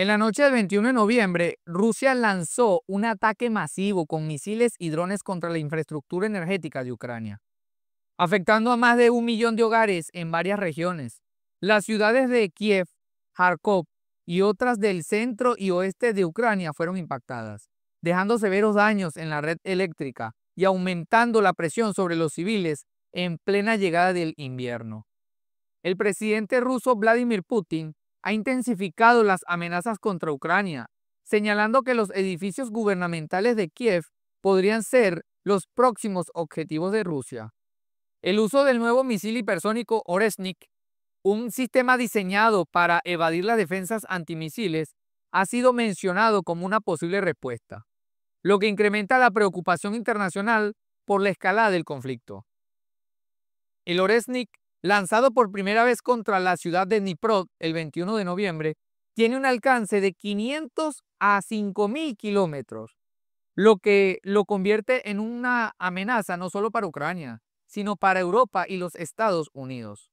En la noche del 21 de noviembre, Rusia lanzó un ataque masivo con misiles y drones contra la infraestructura energética de Ucrania, afectando a más de un millón de hogares en varias regiones. Las ciudades de Kiev, Kharkov y otras del centro y oeste de Ucrania fueron impactadas, dejando severos daños en la red eléctrica y aumentando la presión sobre los civiles en plena llegada del invierno. El presidente ruso Vladimir Putin ha intensificado las amenazas contra Ucrania, señalando que los edificios gubernamentales de Kiev podrían ser los próximos objetivos de Rusia. El uso del nuevo misil hipersónico Oresnik, un sistema diseñado para evadir las defensas antimisiles, ha sido mencionado como una posible respuesta, lo que incrementa la preocupación internacional por la escalada del conflicto. El Oresnik lanzado por primera vez contra la ciudad de Dnipro el 21 de noviembre, tiene un alcance de 500 a 5.000 kilómetros, lo que lo convierte en una amenaza no solo para Ucrania, sino para Europa y los Estados Unidos.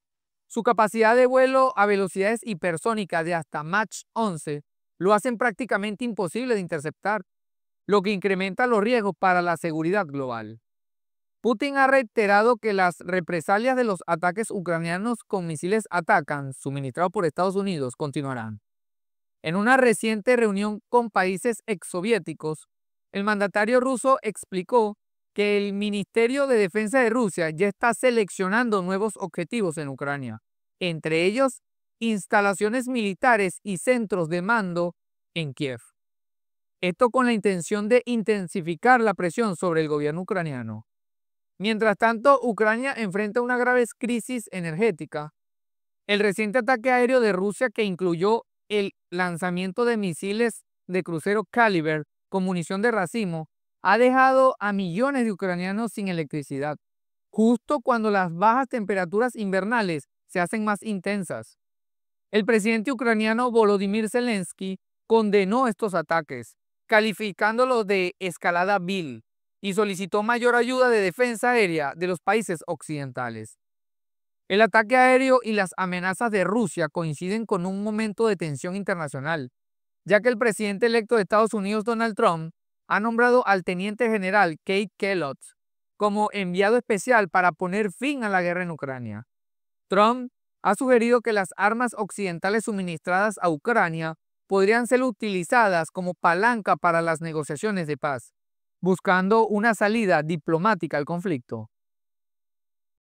Su capacidad de vuelo a velocidades hipersónicas de hasta Mach 11 lo hacen prácticamente imposible de interceptar, lo que incrementa los riesgos para la seguridad global. Putin ha reiterado que las represalias de los ataques ucranianos con misiles atacan, suministrados por Estados Unidos, continuarán. En una reciente reunión con países exsoviéticos, el mandatario ruso explicó que el Ministerio de Defensa de Rusia ya está seleccionando nuevos objetivos en Ucrania, entre ellos instalaciones militares y centros de mando en Kiev. Esto con la intención de intensificar la presión sobre el gobierno ucraniano. Mientras tanto, Ucrania enfrenta una grave crisis energética. El reciente ataque aéreo de Rusia que incluyó el lanzamiento de misiles de crucero Caliber con munición de racimo ha dejado a millones de ucranianos sin electricidad, justo cuando las bajas temperaturas invernales se hacen más intensas. El presidente ucraniano Volodymyr Zelensky condenó estos ataques, calificándolos de escalada vil y solicitó mayor ayuda de defensa aérea de los países occidentales. El ataque aéreo y las amenazas de Rusia coinciden con un momento de tensión internacional, ya que el presidente electo de Estados Unidos, Donald Trump, ha nombrado al teniente general Kate Kellogg como enviado especial para poner fin a la guerra en Ucrania. Trump ha sugerido que las armas occidentales suministradas a Ucrania podrían ser utilizadas como palanca para las negociaciones de paz buscando una salida diplomática al conflicto?